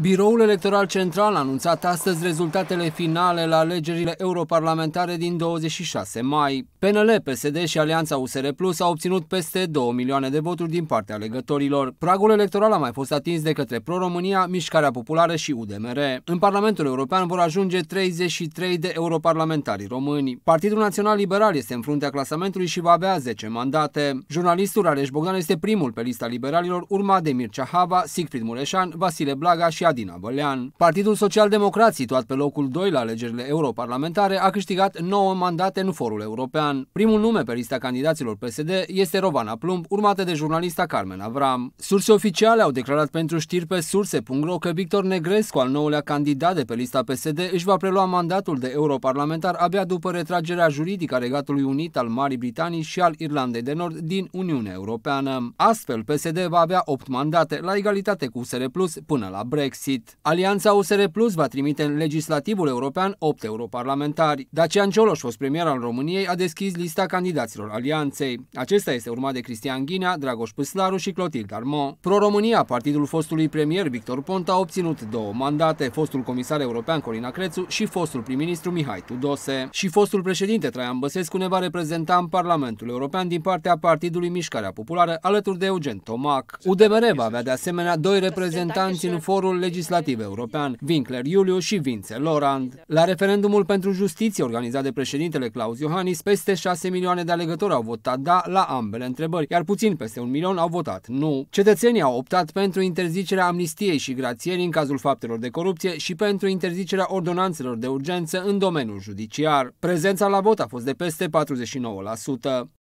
Biroul Electoral Central a anunțat astăzi rezultatele finale la alegerile europarlamentare din 26 mai. PNL, PSD și Alianța USR Plus au obținut peste 2 milioane de voturi din partea alegătorilor. Pragul electoral a mai fost atins de către Pro-România, Mișcarea Populară și UDMR. În Parlamentul European vor ajunge 33 de europarlamentari români. Partidul Național Liberal este în fruntea clasamentului și va avea 10 mandate. Jurnalistul Aleș Bogdan este primul pe lista liberalilor, urmat de Mircea Hava, Sigfrid Mureșan, Vasile Blaga și și Adina Bălean. Partidul Social Democrat, situat pe locul 2 la alegerile europarlamentare, a câștigat 9 mandate în forul european. Primul nume pe lista candidaților PSD este Rovana Plumb, urmată de jurnalista Carmen Avram. Surse oficiale au declarat pentru știri pe surse.ro că Victor Negrescu, al noulea candidat de pe lista PSD, își va prelua mandatul de europarlamentar abia după retragerea juridică a Regatului Unit al Marii Britanii și al Irlandei de Nord din Uniunea Europeană. Astfel, PSD va avea 8 mandate, la egalitate cu USR Plus până la Brexit. Brexit. Alianța USR Plus va trimite în legislativul european 8 europarlamentari. Dacian Cioloș, fost premier al României, a deschis lista candidaților alianței. Acesta este urmat de Cristian Ghinea, Dragoș Puslaru și Clotil Darmo. Pro-România, partidul fostului premier Victor Ponta, a obținut două mandate, fostul comisar european Corina Crețu și fostul prim-ministru Mihai Tudose. Și fostul președinte Traian Băsescu ne va reprezenta în Parlamentul European din partea Partidului Mișcarea Populară, alături de Eugen Tomac. UDMR va avea de asemenea doi reprezentanți în forul legislativ european, Winkler Iuliu și Vince Lorand. La referendumul pentru justiție organizat de președintele Claus Iohannis, peste 6 milioane de alegători au votat da la ambele întrebări, iar puțin peste un milion au votat nu. Cetățenii au optat pentru interzicerea amnistiei și grațierii în cazul faptelor de corupție și pentru interzicerea ordonanțelor de urgență în domeniul judiciar. Prezența la vot a fost de peste 49%.